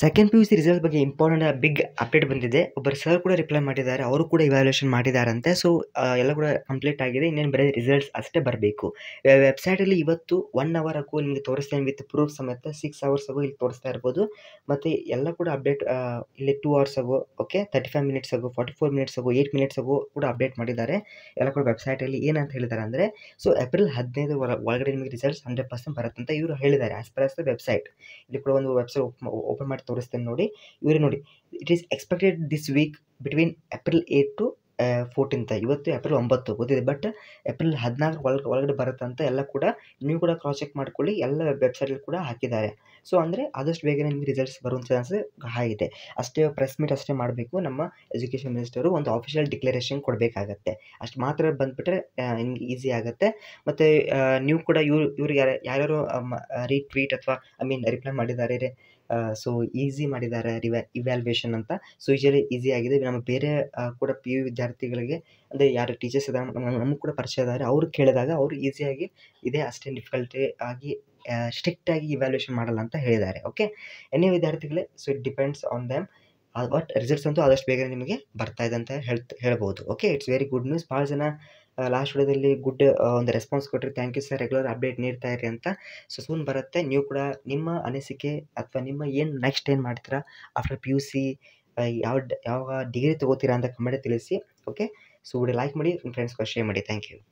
second P U C result ಬಗ್ಗೆ important big update ಬಂದಿದೆ ಒಬ್ಬರು ಸರ್ ಕೂಡ ರಿಪ್ಲೈ ಮಾಡಿದ್ದಾರೆ ಅವರು ಕೂಡ ಇವ್ಯಾಲ್ಯೂಷನ್ ಮಾಡಿದಾರಂತೆ ಸೊ ಎಲ್ಲ ಕೂಡ ಕಂಪ್ಲೀಟ್ ಆಗಿದೆ ಇನ್ನೇನು ಬರೀ ರಿಸಲ್ಟ್ಸ್ ಅಷ್ಟೇ ಬರಬೇಕು ವೆಬ್ಸೈಟಲ್ಲಿ ಇವತ್ತು ಒನ್ ಅವರ್ ಹಾಕು ನಿಮಗೆ ತೋರಿಸ್ತೇನೆ ವಿತ್ ಪ್ರೂಫ್ ಸಮೇತ ಸಿಕ್ಸ್ ಅವರ್ಸ್ ಆಗೋ ಇಲ್ಲಿ ತೋರಿಸ್ತಾ ಇರ್ಬೋದು ಮತ್ತು ಎಲ್ಲ ಕೂಡ ಅಪ್ಡೇಟ್ ಇಲ್ಲಿ ಟೂ ಅವರ್ಸ್ ಆಗೋ ಓಕೆ ತರ್ಟಿ ಫೈವ್ ಮಿನಿಟ್ಸ್ ಆಗೋ ಫಾರ್ಟಿ ಫೋರ್ ಮಿನಿಟ್ಸ್ ಆಗೋ ಏಯ್ಟ್ ಮಿನಿಟ್ಸ್ ಆಗೋ ಕೂಡ ಅಪ್ಡೇಟ್ ಮಾಡಿದ್ದಾರೆ ಎಲ್ಲ ಕೂಡ ವೆಬ್ಸೈಟಲ್ಲಿ ಏನಂತ ಹೇಳಿದ್ದಾರೆ ಅಂದರೆ ಸೊ ಏಪ್ರಿಲ್ ಹದಿನೈದು ಒಳಗಡೆ ನಿಮಗೆ ರಿಸಲ್ಟ್ಸ್ ಹಂಡ್ರೆಡ್ ಪರ್ಸೆಂಟ್ ಬರುತ್ತಂತ ಇವರು ಹೇಳಿದ್ದಾರೆ as per as the website ಇಲ್ಲಿ ಕೂಡ ಒಂದು ವೆಬ್ಸೈಟ್ ಓಪನ್ ಮಾಡ್ತಾರೆ ತೋರಿಸ್ತೇನೆ ನೋಡಿ ಇವರು ನೋಡಿ it is expected this week between April eight to fourteenth ಇವತ್ತು ಏಪ್ರಿಲ್ ಒಂಬತ್ತು ಗೊತ್ತಿದೆ ಬಟ್ ಏಪ್ರಿಲ್ ಹದಿನಾಲ್ಕು ಒಳಗೆ ಒಳಗಡೆ ಬರುತ್ತೆ ಅಂತ ಎಲ್ಲ ಕೂಡ ನೀವು ಕೂಡ ಕ್ರಾಸ್ ಚೆಕ್ ಮಾಡ್ಕೊಳ್ಳಿ ಎಲ್ಲ ವೆಬ್ಸೈಟಲ್ಲಿ ಕೂಡ ಹಾಕಿದ್ದಾರೆ ಸೊ ಅಂದರೆ ಆದಷ್ಟು ಬೇಗನೆ ನಿಮಗೆ ರಿಸಲ್ಟ್ಸ್ ಬರುವಂಥ ಚಾನ್ಸ್ ಆಗಿದೆ ಇದೆ ಅಷ್ಟೇ ಪ್ರೆಸ್ ಮೀಟ್ ಅಷ್ಟೇ ಮಾಡಬೇಕು ನಮ್ಮ ಎಜುಕೇಷನ್ ಮಿನಿಸ್ಟರು ಒಂದು ಆಫಿಷಿಯಲ್ ಡಿಕ್ಲರೇಷನ್ ಕೊಡಬೇಕಾಗತ್ತೆ ಅಷ್ಟು ಮಾತ್ರ ಬಂದುಬಿಟ್ರೆ uh, ಹಿಂಗೆ ಈಸಿ ಆಗುತ್ತೆ ಮತ್ತು uh, ನೀವು ಕೂಡ ಇವ್ರು ಇವ್ರಿಗೆ ಯಾರು ಯಾರ್ಯಾರು ರೀಟ್ವೀಟ್ um, ಅಥವಾ ಐ ಮೀನ್ ರಿಪ್ಲೈ ಮಾಡಿದ್ದಾರೆ ಸೊ ಈಸಿ ಮಾಡಿದ್ದಾರೆ ರಿವ್ಯಾ ಇವ್ಯಾಲ್ವೇಷನ್ ಅಂತ ಸೊ ಈಜಲಿ ಈಸಿ ಆಗಿದೆ ನಮ್ಮ ಬೇರೆ ಕೂಡ ಪಿ ಯು ವಿದ್ಯಾರ್ಥಿಗಳಿಗೆ ಅಂದರೆ ಯಾರು ಟೀಚರ್ಸ್ ಇದ್ದಾರೆ ನಮಗೆ ಕೂಡ ಪರಿಚಯ ಇದ್ದಾರೆ ಅವ್ರು ಕೇಳಿದಾಗ ಅವರು ಈಸಿಯಾಗಿ ಇದೇ ಅಷ್ಟೇ ಡಿಫಿಕಲ್ಟಿ ಆಗಿ ಆಗಿ ಇವ್ಯಾಲ್ಯೂಯೇಷನ್ ಮಾಡಲ್ಲ ಅಂತ ಹೇಳಿದ್ದಾರೆ ಓಕೆ ಎನಿ ವಿದ್ಯಾರ್ಥಿಗಳೇ so it depends on them but results ಅಂತೂ ಆದಷ್ಟು ಬೇಗ ನಿಮಗೆ ಬರ್ತಾ ಇದೆ ಅಂತ ಹೇಳ್ತಾ ಹೇಳ್ಬೋದು okay it's very good news ಭಾಳ ಜನ ಲಾಸ್ಟ್ ವಿಡಿಯೋದಲ್ಲಿ ಗುಡ್ ಒಂದು ರೆಸ್ಪಾನ್ಸ್ ಕೊಟ್ಟರೆ thank you sir regular update ನೀಡ್ತಾ ಇರಿ ಅಂತ ಸೊ ಸೂನ್ ಬರುತ್ತೆ ನೀವು ಕೂಡ ನಿಮ್ಮ ಅನಿಸಿಕೆ ಅಥವಾ ನಿಮ್ಮ ಏನು ನೆಕ್ಸ್ಟ್ ಏನು ಮಾಡ್ತೀರಾ ಆಫ್ಟರ್ ಪಿ ಯು ಸಿ ಯಾವ ಯಾವ ಡಿಗ್ರಿ ತಗೋತೀರಾ ಅಂತ ಕಮೆಂಟ್ ತಿಳಿಸಿ ಓಕೆ ಸೊ ವಿಡಿಯೋ ಲೈಕ್ ಮಾಡಿ ನಿಮ್ಮ ಫ್ರೆಂಡ್ಸ್ಗೂ ಶೇರ್ ಮಾಡಿ ಥ್ಯಾಂಕ್ ಯು